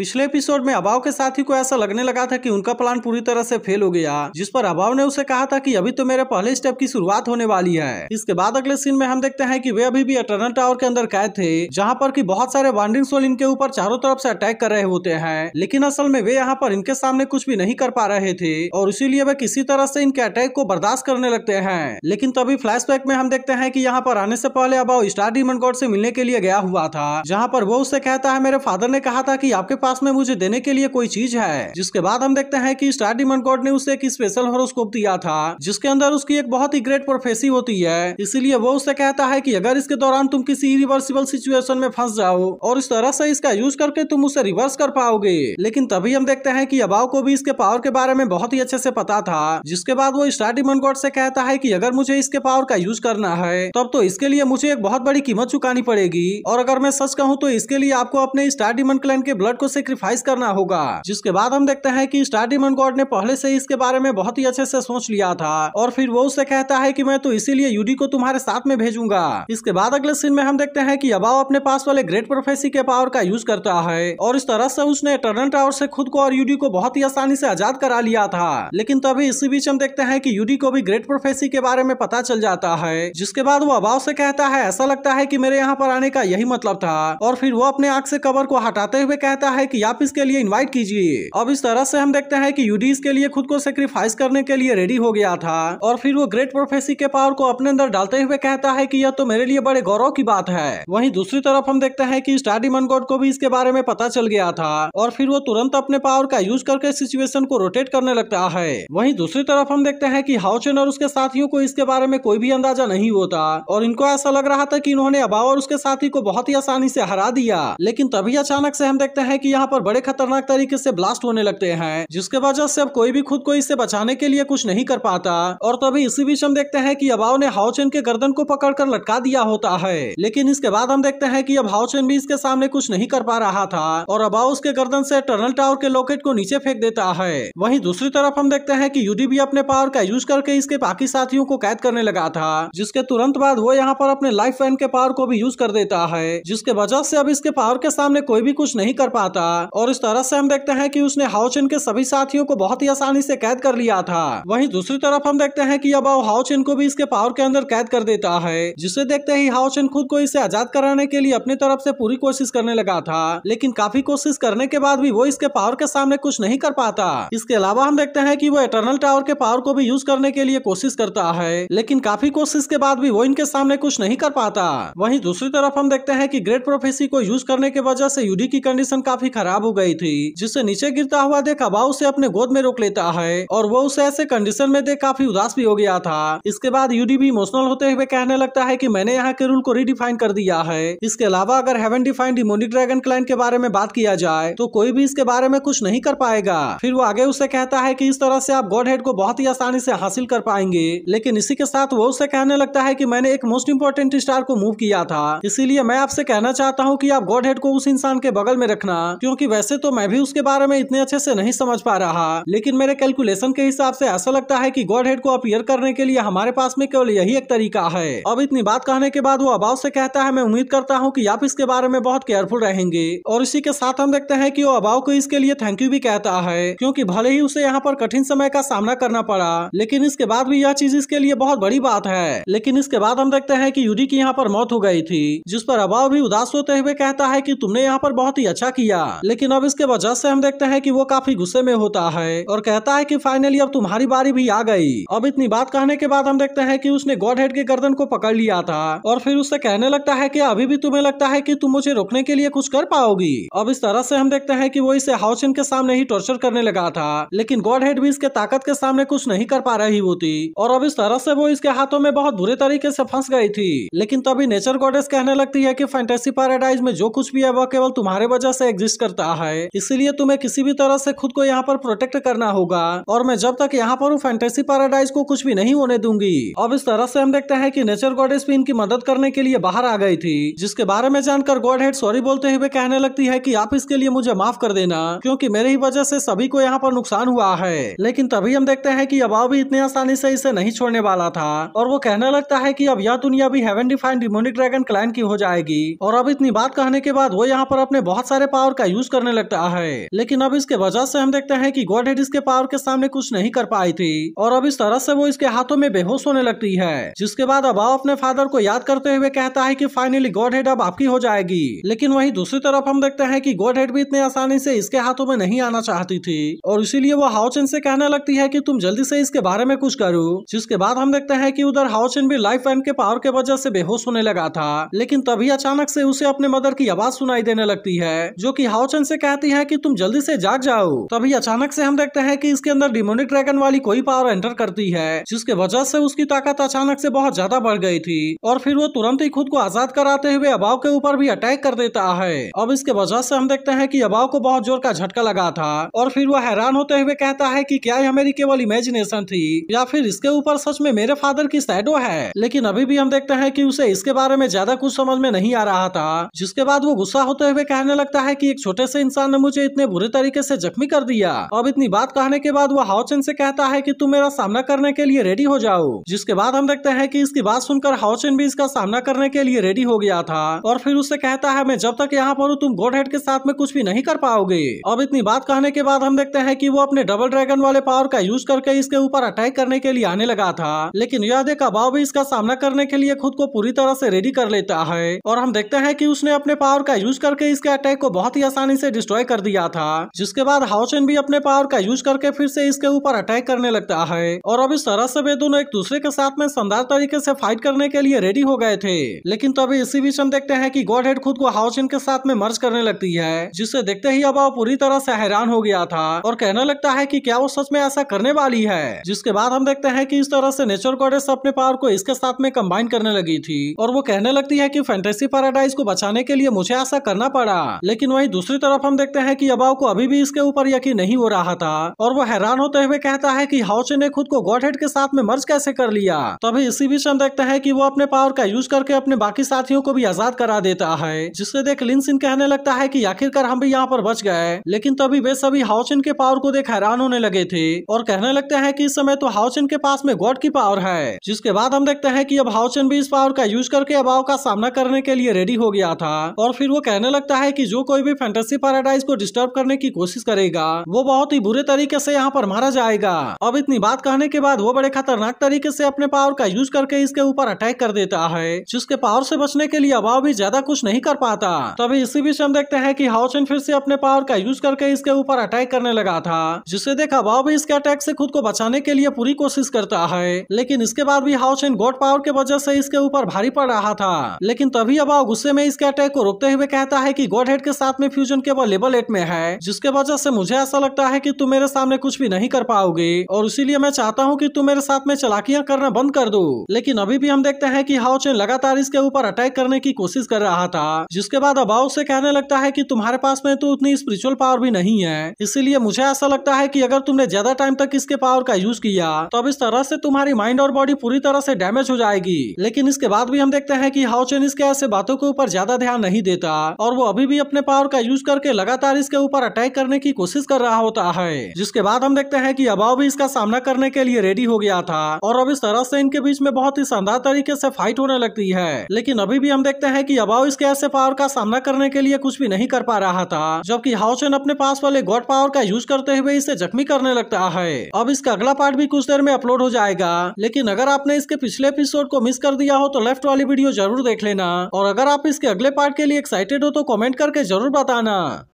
पिछले एपिसोड में अभाव के साथी को ऐसा लगने लगा था कि उनका प्लान पूरी तरह से फेल हो गया जिस पर अभाव ने उसे कहा था कि अभी तो मेरे पहले स्टेप की शुरुआत होने वाली है इसके बाद अगले सीन में हम देखते हैं कि वे अभी भी अटर्नल टावर के अंदर कैद थे जहाँ पर की बहुत सारे वांडिंग सोल इनके ऊपर चारों तरफ से अटैक कर रहे होते हैं लेकिन असल में वे यहाँ पर इनके सामने कुछ भी नहीं कर पा रहे थे और इसीलिए वे किसी तरह से इनके अटैक को बर्दाश्त करने लगते हैं लेकिन तभी फ्लैश में हम देखते हैं की यहाँ पर आने से पहले अभाव स्टार डीमन गॉड से मिलने के लिए गया हुआ था जहाँ पर वो उसे कहता है मेरे फादर ने कहा था की आपके पास पास में मुझे देने के लिए कोई चीज है जिसके बाद हम देखते हैं कि स्टार डिमन गॉड ने उसे एक स्पेशल हॉरोस्कोप दिया था जिसके अंदर उसकी एक बहुत ही ग्रेट प्रोफेसी होती है इसीलिए वो उसे कहता है की अगर इसके दौरान तुम किसी रिवर्सिबल सिचुएशन में फंस जाओ और इस तरह से इसका यूज करके तुम उसे रिवर्स कर पाओगे लेकिन तभी हम देखते हैं की अबाव को भी इसके पावर के बारे में बहुत ही अच्छे से पता था जिसके बाद वो स्टार डिमन गॉड से कहता है की अगर मुझे इसके पावर का यूज करना है तब तो इसके लिए मुझे एक बहुत बड़ी कीमत चुकानी पड़ेगी और अगर मैं सच कहूँ तो इसके लिए आपको अपने स्टार डिमन क्लैन के ब्लड को सेक्रीफाइस करना होगा जिसके बाद हम देखते हैं की स्टार डिमन गॉड ने पहले से इसके बारे में बहुत ही अच्छे से सोच लिया था और फिर वो उससे कहता है की मैं तो इसीलिए यूडी को तुम्हारे साथ में भेजूंगा इसके बाद अगले सीन में हम देखते हैं की अबाव अपने पास वाले ग्रेट प्रोफेसी के पावर का यूज करता है और इस तरह से उसने टर्न टावर से खुद को और यूडी को बहुत ही आसानी से आजाद करा लिया था लेकिन तभी इसी बीच हम देखते हैं कि यूडी को भी ग्रेट प्रोफेसी के बारे में पता चल जाता है जिसके बाद वो अबाव से कहता है ऐसा लगता है कि मेरे यहाँ पर आने का यही मतलब था और फिर वो अपने आँख से कवर को हटाते हुए कहता है है कि आप इसके लिए इन्वाइट कीजिए अब इस तरह से हम देखते हैं कि यूडी इसके लिए खुद को सेक्रीफाइस करने के लिए रेडी हो गया था और फिर वो ग्रेट प्रोफेसी के पावर को अपने अंदर डालते हुए कहता है की यह तो मेरे लिए बड़े गौरव की बात है वही दूसरी तरफ हम देखते हैं की स्टार डिमन गॉड को भी इसके बारे में पता चल गया था और फिर वो तुरंत अपने पावर का यूज करके सिचुएशन को रोटेट करने लगता है वही दूसरी तरफ हम देखते हैं की हाउचेन और उसके साथियों को इसके बारे में कोई भी अंदाजा नहीं होता और इनको ऐसा लग रहा था कि इन्होंने अबाव और उसके साथी को बहुत ही आसानी से हरा दिया लेकिन तभी अचानक से हम देखते हैं कि यहाँ पर बड़े खतरनाक तरीके से ब्लास्ट होने लगते हैं जिसके वजह से अब कोई भी खुद को इससे बचाने के लिए कुछ नहीं कर पाता और तभी इसी बीच हम देखते हैं कि अबाव ने हाउचेन के गर्दन को पकड़कर लटका दिया होता है लेकिन इसके बाद हम देखते हैं कि अब हाउचेन भी इसके सामने कुछ नहीं कर पा रहा था और अबाव उसके गर्दन से टर्नल टावर के लॉकेट को नीचे फेंक देता है वही दूसरी तरफ हम देखते हैं की यूडी भी अपने पावर का यूज करके इसके बाकी साथियों को कैद करने लगा था जिसके तुरंत बाद वो यहाँ पर अपने लाइफ फैन के पावर को भी यूज कर देता है जिसके वजह से अब इसके पावर के सामने कोई भी कुछ नहीं कर पाता था और इस तरह से हम देखते हैं कि उसने हाउचिन के सभी साथियों को बहुत ही आसानी से कैद कर लिया था वहीं दूसरी तरफ हम देखते हैं कि अब हाउचिन को भी इसके पावर के अंदर कैद कर देता है जिसे देखते ही हाउचिन खुद को इसे आजाद कराने के लिए अपनी तरफ से पूरी कोशिश करने लगा था लेकिन काफी कोशिश करने के बाद भी वो इसके पावर के सामने कुछ नहीं कर पाता इसके अलावा हम देखते हैं की वो एटर्नल टावर के पावर को भी यूज करने के लिए कोशिश करता है लेकिन काफी कोशिश के बाद भी वो इनके सामने कुछ नहीं कर पाता वही दूसरी तरफ हम देखते हैं की ग्रेट प्रोफेसी को यूज करने की वजह से यूडी की कंडीशन काफी खराब हो गई थी जिसे नीचे गिरता हुआ देख अबाव उसे अपने गोद में रोक लेता है और वो उसे ऐसे कंडीशन में देख काफी उदास भी हो गया था इसके बाद यूडी भी इमोशनल होते हुए कहने लगता है की मैंने यहाँ के रूल को रिडिफाइन कर दिया है इसके अलावा अगर heaven defying demonic dragon clan के बारे में बात किया जाए तो कोई भी इसके बारे में कुछ नहीं कर पाएगा फिर वो आगे उसे कहता है की इस तरह से आप गॉड हेड को बहुत ही आसानी से हासिल कर पाएंगे लेकिन इसी के साथ वो उसे कहने लगता है कि मैंने एक मोस्ट इम्पोर्टेंट स्टार को मूव किया था इसीलिए मैं आपसे कहना चाहता हूँ कि आप गॉड हेड को उस इंसान के बगल में रखना क्योंकि वैसे तो मैं भी उसके बारे में इतने अच्छे से नहीं समझ पा रहा लेकिन मेरे कैलकुलेशन के हिसाब से ऐसा लगता है कि गॉड हेड को अपियर करने के लिए हमारे पास में केवल यही एक तरीका है अब इतनी बात कहने के बाद वो अबाव से कहता है मैं उम्मीद करता हूँ की आप इसके बारे में बहुत केयरफुल रहेंगे और इसी के साथ हम देखते हैं की वो अबाव को इसके लिए थैंक यू भी कहता है क्यूँकी भले ही उसे यहाँ पर कठिन समय का सामना करना पड़ा लेकिन इसके बाद भी यह चीज इसके लिए बहुत बड़ी बात है लेकिन इसके बाद हम देखते हैं की यूडी की यहाँ पर मौत हो गई थी जिस पर अबाव भी उदास होते हुए कहता है की तुमने यहाँ पर बहुत ही अच्छा किया लेकिन अब इसके वजह से हम देखते हैं कि वो काफी गुस्से में होता है और कहता है कि फाइनली अब तुम्हारी बारी भी आ गई अब इतनी बात कहने के बाद हम देखते हैं कि उसने गॉड हेड के गर्दन को पकड़ लिया था और फिर उससे कहने लगता है कि अभी भी तुम्हें लगता है कि तुम मुझे रोकने के लिए कुछ कर पाओगी अब इस तरह से हम देखते हैं कि वो इसे हाउसिन के सामने ही टॉर्चर करने लगा था लेकिन गॉड हेड भी इसके ताकत के सामने कुछ नहीं कर पा रही होती और अब इस तरह से वो इसके हाथों में बहुत बुरे तरीके से फंस गई थी लेकिन तभी नेचर गॉडेस कहने लगती है की फैंटेसी पैराडाइज में जो कुछ भी है वह केवल तुम्हारे वजह से एग्जिस्ट करता है इसलिए तुम्हें किसी भी तरह से खुद को यहाँ पर प्रोटेक्ट करना होगा और मैं जब तक यहाँ पर हूँ फैंटेसी पैराडाइज को कुछ भी नहीं होने दूंगी अब इस तरह से हम देखते हैं कि नेचर गॉडेस भी इनकी मदद करने के लिए बाहर आ गई थी जिसके बारे में जानकर गॉड हेड सॉरी बोलते हुए कहने लगती है की आप इसके लिए मुझे माफ कर देना क्यूँकी मेरी ही वजह से सभी को यहाँ पर नुकसान हुआ है लेकिन तभी हम देखते हैं की अबाव भी इतने आसानी से इसे नहीं छोड़ने वाला था और वो कहने लगता है की अब यह दुनिया भी heaven defying demonic dragon clan की हो जाएगी और अब इतनी बात कहने के बाद वो यहाँ पर अपने बहुत सारे पावर का यूज करने लगता है लेकिन अब इसके वजह से हम देखते हैं कि गॉड हेड इसके पावर के सामने कुछ नहीं कर पाई थी और अब इस तरह से वो इसके हाथों में बेहोश होने लगती है जिसके बाद अब आओ अपने फादर को याद करते हुए कहता है की फाइनली गॉड हेड अब आपकी हो जाएगी लेकिन वही दूसरी तरफ हम देखते हैं की गॉड हेड भी इतने आसानी से इसके हाथों में नहीं आना चाहती थी और इसीलिए वो हाउचेन से कहने लगती है की तुम जल्दी से इसके बारे में कुछ करो जिसके बाद हम देखते हैं की उधर हाउचेन भी लाइफ एंड के पावर के वजह से बेहोश होने लगा था लेकिन तभी अचानक से उसे अपने मदर की आवाज सुनाई देने लगती है जो कि हाउचन से कहती है कि तुम जल्दी से जाग जाओ तभी अचानक से हम देखते हैं कि इसके अंदर डिमोनिक ड्रैगन वाली कोई पावर एंटर करती है जिसके वजह से उसकी ताकत अचानक से बहुत ज्यादा बढ़ गई थी और फिर वो तुरंत ही खुद को आजाद कराते हुए अबाव के ऊपर भी अटैक कर देता है अब इसके वजह से हम देखते हैं की अबाव को बहुत जोर का झटका लगा था और फिर वो हैरान होते हुए कहता है की क्या यह मेरी केवल इमेजिनेशन थी या फिर इसके ऊपर सच में मेरे फादर की सैडो है लेकिन अभी भी हम देखते हैं की उसे इसके बारे में ज्यादा कुछ समझ में नहीं आ रहा था जिसके बाद वो गुस्सा होते हुए कहने लगता है कि एक छोटे से इंसान ने मुझे इतने बुरे तरीके से जख्मी कर दिया अब इतनी बात कहने के बाद वो हाउचन से कहता है कि तुम मेरा सामना करने के लिए रेडी हो जाओ जिसके बाद हम देखते हैं कि इसकी बात सुनकर हाउचन भी इसका सामना करने के लिए रेडी हो गया था और फिर उससे कहता है मैं जब तक यहाँ पर हूँ तुम गोड हेड के साथ में कुछ भी नहीं कर पाओगे अब इतनी बात कहने के बाद हम देखते हैं की वो अपने डबल ड्रैगन वाले पावर का यूज करके इसके ऊपर अटैक करने के लिए आने लगा था लेकिन यादे का बाव भी इसका सामना करने के लिए खुद को पूरी तरह से रेडी कर लेता है और हम देखते हैं कि उसने अपने पावर का यूज करके इसके अटैक को बहुत ही आसानी से डिस्ट्रॉय कर दिया था जिसके बाद हाउसेन भी अपने पावर का यूज करके फिर से इसके ऊपर अटैक करने लगता है और अब इस तरह से वे दोनों एक दूसरे के साथ में शानदार तरीके से फाइट करने के लिए रेडी हो गए थे लेकिन तभी इसी बीच हम देखते हैं कि गॉड हेड खुद को हाउसेन के साथ में मर्ज करने लगती है जिसे देखते ही अब पूरी तरह से हैरान हो गया था और कहने लगता है की क्या वो सच में ऐसा करने वाली है जिसके बाद हम देखते हैं की इस तरह से नेचर गॉडेस अपने पावर को इसके साथ में कम्बाइन करने लगी थी और वो कहने लगती है की फैंटेसी पैराडाइज को बचाने के लिए मुझे ऐसा करना पड़ा लेकिन वही दूसरी तरफ हम देखते हैं कि अबाव को अभी भी इसके ऊपर यकीन नहीं हो रहा था और वो हैरान होते हुए कहता है कि हाउचे ने खुद को गॉड हेड के साथ में मर्ज कैसे कर लिया तभी इसी बीच हम देखते हैं कि वो अपने पावर का यूज करके अपने बाकी साथियों को भी आजाद करा देता है जिससे देख लिनसिन कहने लगता है की आखिरकार हम भी यहाँ पर बच गए लेकिन तभी वे सभी हाउचिन के पावर को देख हैरान होने लगे थे और कहने लगते है की इस समय तो हाउचिन के पास में गॉड की पावर है जिसके बाद हम देखते हैं की अब हाउचिन भी इस पावर का यूज करके अबाव का सामना करने के लिए रेडी हो गया था और फिर वो कहने लगता है की जो कोई भी फैंटेसी पैराडाइज को डिस्टर्ब करने की कोशिश करेगा वो बहुत ही बुरे तरीके से यहाँ पर मारा जाएगा अब इतनी बात कहने के बाद वो बड़े खतरनाक तरीके से अपने पावर का यूज करके इसके ऊपर अटैक कर देता है जिसके पावर से बचने के लिए अभाव भी ज्यादा कुछ नहीं कर पाता तभी इसी बीच हम देखते हैं की हाउचन फिर से अपने पावर का यूज करके इसके ऊपर अटैक करने लगा था जिसे देख अभाव भी इसके अटैक से खुद को बचाने के लिए पूरी कोशिश करता है लेकिन इसके बाद भी हाउचन गोड पावर के वजह से इसके ऊपर भारी पड़ रहा था लेकिन तभी अभाव गुस्से में इसके अटैक को रोकते हुए कहता है की गॉड हेड के साथ में कंफ्यूजन केवल लेवल एट में है जिसके वजह से मुझे ऐसा लगता है कि तुम मेरे सामने कुछ भी नहीं कर पाओगे और इसीलिए मैं चाहता हूँ कि तुम मेरे साथ में चलाकियाँ करना बंद कर दो लेकिन अभी भी हम देखते हैं कि हाउ चेन लगातार इसके ऊपर अटैक करने की कोशिश कर रहा था जिसके बाद अबाउ से कहने लगता है की तुम्हारे पास में तो उतनी स्पिरिचुअल पावर भी नहीं है इसीलिए मुझे ऐसा लगता है की अगर तुमने ज्यादा टाइम तक इसके पावर का यूज किया तो अब इस तरह से तुम्हारी माइंड और बॉडी पूरी तरह से डैमेज हो जाएगी लेकिन इसके बाद भी हम देखते हैं की हाउ चेन इसके ऐसे बातों के ऊपर ज्यादा ध्यान नहीं देता और वो अभी भी अपने पावर का यूज करके लगातार इसके ऊपर अटैक करने की कोशिश कर रहा होता है जिसके बाद हम देखते हैं की अबाव भी इसका सामना करने के लिए रेडी हो गया था और अब इस तरह से इनके बीच में बहुत ही शानदार तरीके से फाइट होने लगती है लेकिन अभी भी हम देखते हैं कि अबाव इसके ऐसे पावर का सामना करने के लिए कुछ भी नहीं कर पा रहा था जबकि हाउसेन अपने पास वाले गॉड पावर का यूज करते हुए इसे जख्मी करने लगता है अब इसका अगला पार्ट भी कुछ देर में अपलोड हो जाएगा लेकिन अगर आपने इसके पिछले एपिसोड को मिस कर दिया हो तो लेफ्ट वाली वीडियो जरूर देख लेना और अगर आप इसके अगले पार्ट के लिए एक्साइटेड हो तो कॉमेंट करके जरूर बताना 呢